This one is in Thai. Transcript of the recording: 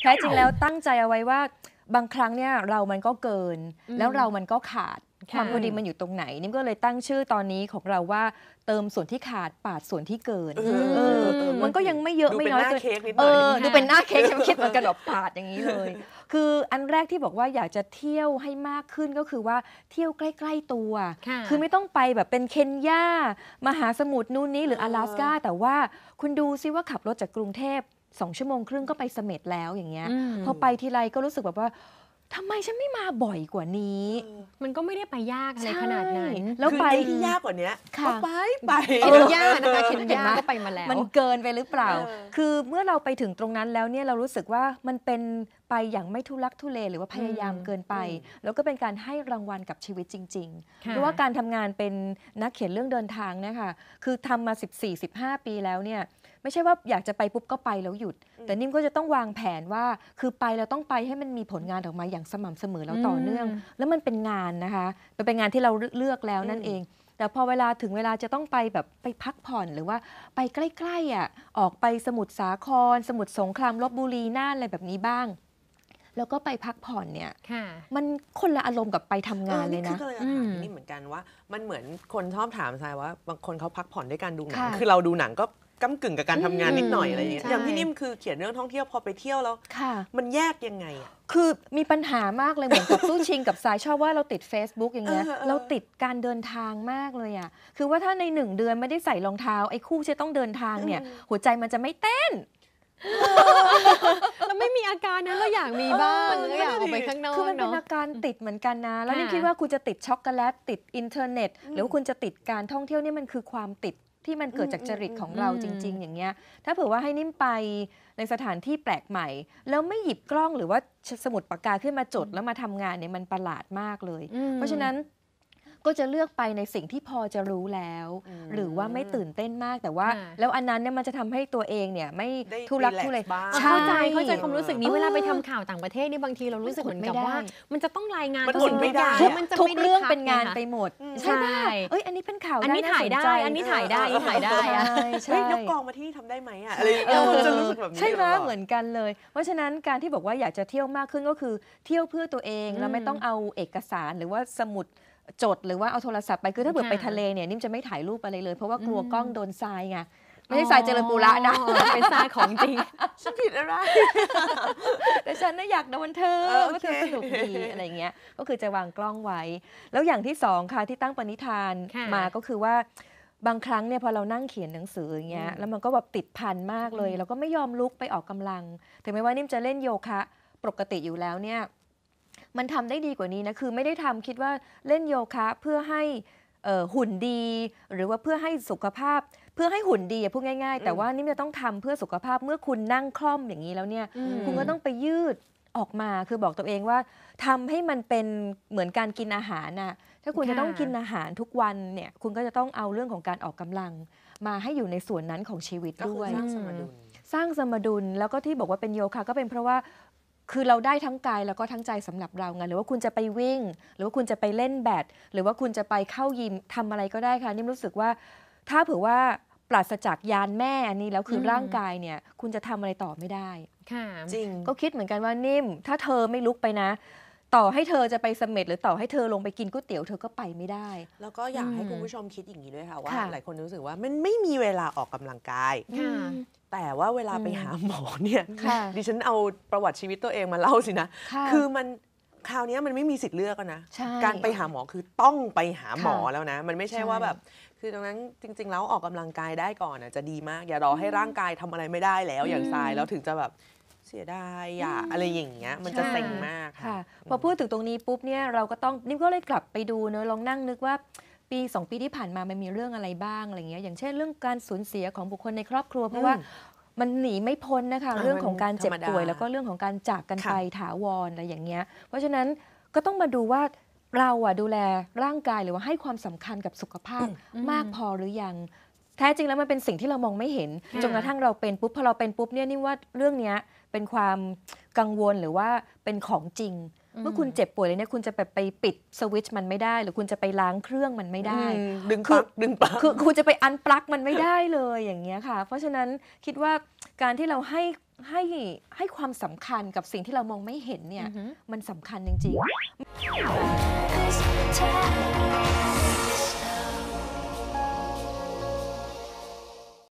แท้จริงแล้วตั้งใจเอาไว้ว่าบางครั้งเนี่ยเรามันก็เกิน แล้วเรามันก็ขาดความพอดีมันอยู่ตรงไหนนิ่มก็เลยตั้งชื่อตอนนี้ของเราว่าเติมส่วนที่ขาดปาดส่วนที่เกินมันก็ยังไม่เยอะไม่น้อยเกินเออ ดูเป็นหน้าเค้กฉันคิดเหมือนกันแบบปาดอย่างนี้เลย คืออันแรกที่บอกว่าอยากจะเที่ยวให้มากขึ้นก็คือว่าเที่ยวใกล้ ๆตัว คือไม่ต้องไปแบบเป็นเคนยามหาสมุทรนู่นนี้หรือ阿拉斯าแต่ว่าคุณดูซิว่าขับรถจากกรุงเทพสองชั่วโมงครึ่งก็ไปเสม็ดแล้วอย่างเงี้ยพอไปทีไรก็รู้สึกแบบว่าทำไมฉันไม่มาบ่อยกว่านี้ มันก็ไม่ได้ไปยากอะไรขนาดนั้นแล้วไปที่ยากกว่านี้ก็ไปไปเข็นยากนะคะ เข็นยากก็ไปมาแล้ว มันเกินไปหรือเปล่า คือเมื่อเราไปถึงตรงนั้นแล้วเนี่ยเรารู้สึกว่ามันเป็นไปอย่างไม่ทุลักทุเลหรือว่าพยายามเกินไป แล้วก็เป็นการให้รางวัลกับชีวิตจริงๆเพราะว่าการทำงานเป็นนักเขียนเรื่องเดินทางนะคะคือทำมา 14-15ปีแล้วเนี่ยไม่ใช่ว่าอยากจะไปปุ๊บก็ไปแล้วหยุด แต่นิ่มก็จะต้องวางแผนว่าคือไปเราต้องไปให้มันมีผลงานออกมาอย่างย่างสม่ำเสมอแล้วต่อเนื่อง แล้วมันเป็นงานนะคะมันเป็นงานที่เราเลือกแล้วนั่นเอง แต่พอเวลาถึงเวลาจะต้องไปแบบไปพักผ่อนหรือว่าไปใกล้ ๆอ่ะออกไปสมุทรสาคร สมุทรสงครามลบบุรีน่านอะไรแบบนี้บ้าง แล้วก็ไปพักผ่อนเนี่ยมันคนละอารมณ์กับไปทำงานเลยนะคือเลยถามนี่เหมือนกันว่า มันเหมือนคนชอบถามทรายว่า บางคนเขาพักผ่อนด้วยการดูหนัง คือเราดูหนังก็ก้กึ่งกับการทำงานนิดหน่อยอะไรอย่างเงี้ยอย่างพี่นิ่มคือเขียนเรื่องท่องเที่ยวพอไปเที่ยวแล้วมันแยกยังไงอะคือมีปัญหามากเลยเหมือนกับสู้ชิงกับสายชอบว่าเราติด Facebook อย่างเงี้ยเราติดการเดินทางมากเลยอ่ะคือว่าถ้าในหนึ่งเดือนไม่ได้ใส่รองเท้า ไอ้คู่ที่ต้องเดินทางเนี่ย หัวใจมันจะไม่เต้นแล้วไม่มีอาการนั้นเราอยากมีบ้างไปข้างนอกคือมันเป็นอาการติดเหมือนกันนะ แล้วนี่คิดว่าคุณจะติดช็อกโกแลตติดอินเทอร์เน็ต หรือคุณจะติดการท่องเที่ยวนี่มันคือความติดที่มันเกิดจากจริตของเราจริงๆอย่างเงี้ย ถ้าเผื่อว่าให้นิ่มไปในสถานที่แปลกใหม่ แล้วไม่หยิบกล้องหรือว่าสมุดปากกาขึ้นมาจดแล้วมาทำงานเนี่ยมันประหลาดมากเลย เพราะฉะนั้นก็จะเลือกไปในสิ่งที่พอจะรู้แล้ว หรือว่าไม่ตื่นเต้นมากแต่ว่า แล้วอันนั้นเนี่ยมันจะทำให้ตัวเองเนี่ยไม่ทุรักทุเลยเข้าใจเข้าใจความรู้สึกนี้เวลาไปทำข่าวต่างประเทศนี่บางทีเรารู้สึกเหมือนกับว่ามันจะต้องรายงานทุกสิ่งทุ่ไย่างทุกเรื่องเป็นงานไปหมดใช่ไหมเอ้ยอันนี้เป็นข่าวอันนี้ถ่ายได้อันนี้ถ่ายได้ถ่ายได้ใช่นกกองมาที่ทำได้ไหมอ่ะเไรจะรู้สึกแบบนี้ใช่ไหมเหมือนกันเลย เพราะฉะนั้นการที่บอกว่าอยากจะเที่ยวมากขึ้นก็คือ เที่ยวเพื่อตัวเองแล้วไม่ต้องเอาเอกสารหรือว่าสมุดจดหรือว่าเอาโทรศัพท์ไปคือถ้าเกิดไปทะเลเนี่ยนิ่มจะไม่ถ่ายรูปอะไรเลยเพราะว่ากลัวกล้องโดนทรายไงไม่ใช่ทรายเจริญปูระนะเป็นทรายของจริงฉันผิดอะไรแต่ฉันน่ะอยากนอนเธอว่าเธอสนุกดีอะไรเงี้ยก็คือจะวางกล้องไว้ แล้วอย่างที่สองค่ะที่ตั้งปณิธานมาก็คือว่าบางครั้งเนี่ยพอเรานั่งเขียนหนังสืออย่างเงี้ยแล้วมันก็แบบติดพันมากเลยเราก็ไม่ยอมลุกไปออกกำลังถึงแม้ว่านิ่มจะเล่นโยคะปกติอยู่แล้วเนี่ยมันทำได้ดีกว่านี้นะคือไม่ได้ทำคิดว่าเล่นโยคะเพื่อให้หุ่นดีหรือว่าเพื่อให้สุขภาพ เพื่อให้หุ่นดีพูดง่ายๆ แต่ว่านี่จะต้องทำเพื่อสุขภาพเมื่อคุณนั่งคล่อมอย่างนี้แล้วเนี่ยคุณก็ต้องไปยืดออกมาคือบอกตัวเองว่า ทำให้มันเป็นเหมือนการกินอาหารน่ะถ้าคุณจะต้องกินอาหารทุกวันเนี่ยคุณก็จะต้องเอาเรื่องของการออกกำลังมาให้อยู่ในส่วนนั้นของชีวิตด้วยสร้างสมดุลแล้วก็ที่บอกว่าเป็นโยคะก็เป็นเพราะว่าคือเราได้ทั้งกายแล้วก็ทั้งใจสำหรับเราไงหรือว่าคุณจะไปวิ่ง หรือว่าคุณจะไปเล่นแบด หรือว่าคุณจะไปเข้ายิมทำอะไรก็ได้ค่ะนิ่มรู้สึกว่า ถ้าเผื่อว่าปราศจากยานแม่อันนี้แล้วคือร่างกายเนี่ย คุณจะทำอะไรต่อไม่ได้ค่ะ จริง ก็คิดเหมือนกันว่านิ่ม ถ้าเธอไม่ลุกไปนะต่อให้เธอจะไปเสม็ดหรือต่อให้เธอลงไปกินก๋วยเตี๋ยวเธอก็ไปไม่ได้ แล้วก็อยากให้คุณผู้ชมคิดอย่างนี้ด้วยค่ะว่า หลายคนรู้สึกว่ามันไม่มีเวลาออกกำลังกายแต่ว่าเวลาไปหาหมอเนี่ยดิฉันเอาประวัติชีวิตตัวเองมาเล่าสินะคือมันคราวนี้มันไม่มีสิทธิ์เลือกนะการไปหาหมอคือต้องไปหาหมอแล้วนะ มันไม่ใช่ใช่ว่าแบบ คือตรงนั้นจริงๆแล้วออกกำลังกายได้ก่อนอ่ะจะดีมาก อย่ารอให้ร่างกายทำอะไรไม่ได้แล้ว อย่างทรายแล้วถึงจะแบบเสียดายอ่ะอะไรอย่างเงี้ยมันจะเซ็งมากค่ะพอพูดถึงตรงนี้ปุ๊บเนี่ยเราก็ต้องนิ่มก็เลยกลับไปดูเนาะลองนั่งนึกว่า ปีสองปีที่ผ่านมามันมีเรื่องอะไรบ้างอะไรเงี้ยอย่างเช่นเรื่องการสูญเสียของบุคคลในครอบครัวเพราะว่ามันหนีไม่พ้นนะคะเรื่องของการเจ็บป่วยแล้วก็เรื่องของการจากกันไปถาวรอะไรอย่างเงี้ยเพราะฉะนั้นก็ต้องมาดูว่าเราอะดูแลร่างกายหรือว่าให้ความสำคัญกับสุขภาพมากพอหรือยังแท้จริงแล้วมันเป็นสิ่งที่เรามองไม่เห็นจนกระทั่งเราเป็นปุ๊บพอเราเป็นปุ๊บเนี่ยนี่ว่าเรื่องนี้เป็นความกังวลหรือว่าเป็นของจริงเมื่อคุณเจ็บป่วยเลยเนี่ยคุณจะไปไปปิดสวิตช์มันไม่ได้ หรือคุณจะไปล้างเครื่องมันไม่ได้ ดึงปลั๊กดึงปลั๊กคือคุณจะไปอันปลั๊กมันไม่ได้เลยอย่างเงี้ยค่ะ เพราะฉะนั้นคิดว่าการที่เราให้ให้ให้ความสำคัญกับสิ่งที่เรามองไม่เห็นเนี่ยมันสำคัญจริง ๆ